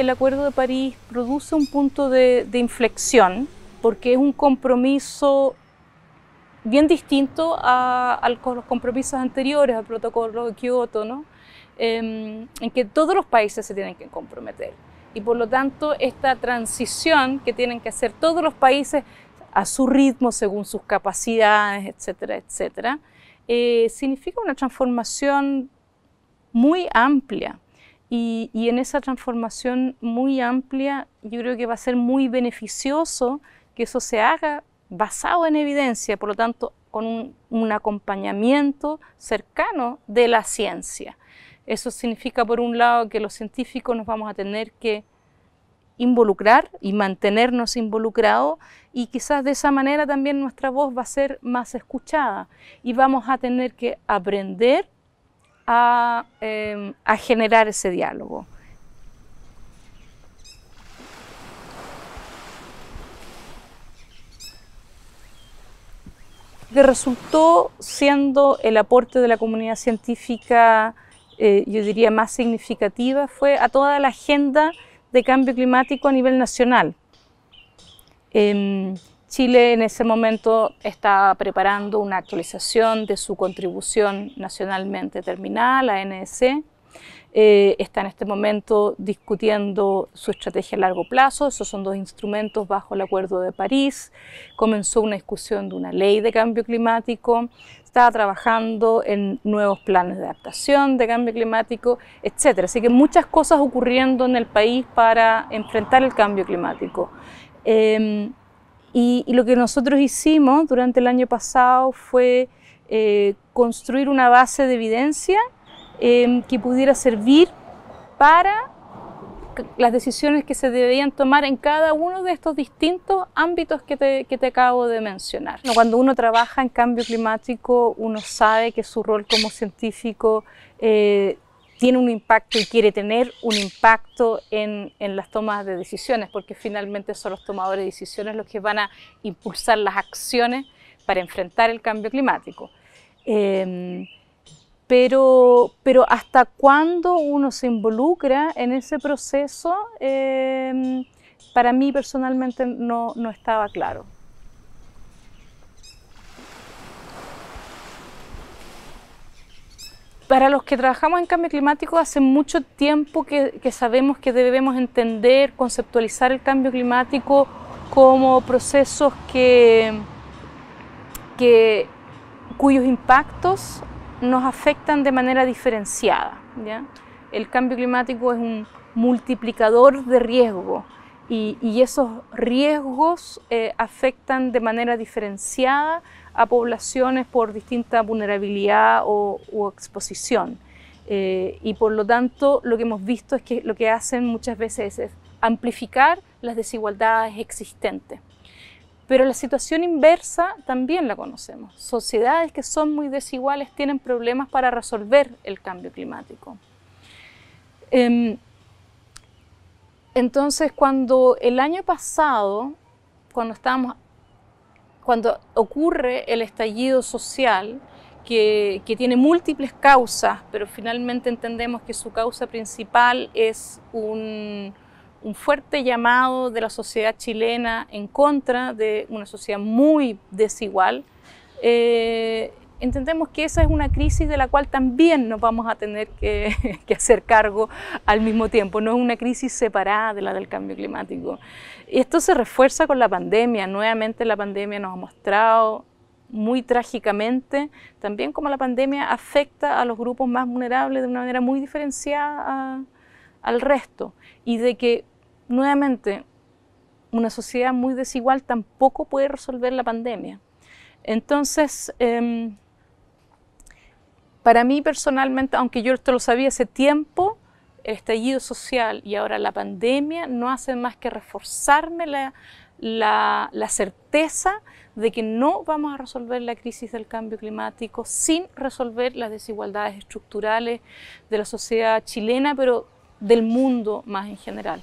el Acuerdo de París produce un punto de, inflexión porque es un compromiso bien distinto a, los compromisos anteriores al protocolo de Kioto, ¿no? Em, en que todos los países se tienen que comprometer. Y por lo tanto, esta transición que tienen que hacer todos los países a su ritmo, según sus capacidades, etcétera, etcétera, eh, significa una transformación muy amplia, y, en esa transformación muy amplia, yo creo que va a ser muy beneficioso que eso se haga basado en evidencia, por lo tanto, con un, un acompañamiento cercano de la ciencia. Eso significa, por un lado, que los científicos nos vamos a tener que involucrar y mantenernos involucrados y quizás de esa manera también nuestra voz va a ser más escuchada y vamos a tener que aprender Em, a, generar ese diálogo. que resultó siendo el aporte de la comunidad científica, eh, yo diría, más significativa, fue a toda la agenda de cambio climático a nivel nacional. Em, Chile en ese momento está preparando una actualización de su contribución nacionalmente terminal, la NDC. E. Eh, está en este momento discutiendo su estrategia a largo plazo, esos son dos instrumentos bajo el Acuerdo de París, comenzó una discusión de una ley de cambio climático, está trabajando en nuevos planes de adaptación de cambio climático, etc. Así que muchas cosas ocurriendo en el país para enfrentar el cambio climático. Em, y, lo que nosotros hicimos durante el año pasado fue eh, construir una base de evidencia em, que pudiera servir para las decisiones que se debían tomar en cada uno de estos distintos ámbitos que te, acabo de mencionar. Cuando uno trabaja en cambio climático, uno sabe que su rol como científico eh, tiene un impacto y quiere tener un impacto en, las tomas de decisiones, porque finalmente son los tomadores de decisiones los que van a impulsar las acciones para enfrentar el cambio climático. Em, pero, hasta cuándo uno se involucra en ese proceso, em, para mí personalmente no estaba claro. para los que trabajamos en cambio climático, hace mucho tiempo que, sabemos que debemos entender, conceptualizar el cambio climático como procesos cuyos impactos nos afectan de manera diferenciada. El cambio climático es un multiplicador de riesgo y, esos riesgos eh, afectan de manera diferenciada a poblaciones por distinta vulnerabilidad o, exposición. Eh, y por lo tanto, lo que hemos visto es que lo que hacen muchas veces es amplificar las desigualdades existentes. Pero la situación inversa también la conocemos. Sociedades que son muy desiguales tienen problemas para resolver el cambio climático. Em, entonces, cuando el año pasado, cuando estábamos, cuando ocurre el estallido social, que, tiene múltiples causas, pero finalmente entendemos que su causa principal es un, fuerte llamado de la sociedad chilena en contra de una sociedad muy desigual. Eh, entendemos que esa es una crisis de la cual también nos vamos a tener que, hacer cargo al mismo tiempo, no es una crisis separada de la del cambio climático. Y esto se refuerza con la pandemia, nuevamente la pandemia nos ha mostrado muy trágicamente, también cómo la pandemia afecta a los grupos más vulnerables de una manera muy diferenciada al resto, y de que nuevamente una sociedad muy desigual tampoco puede resolver la pandemia. Entonces, em, para mí personalmente, aunque yo esto lo sabía hace tiempo, el estallido social y ahora la pandemia no hacen más que reforzarme la, la, certeza de que no vamos a resolver la crisis del cambio climático sin resolver las desigualdades estructurales de la sociedad chilena, pero del mundo más en general.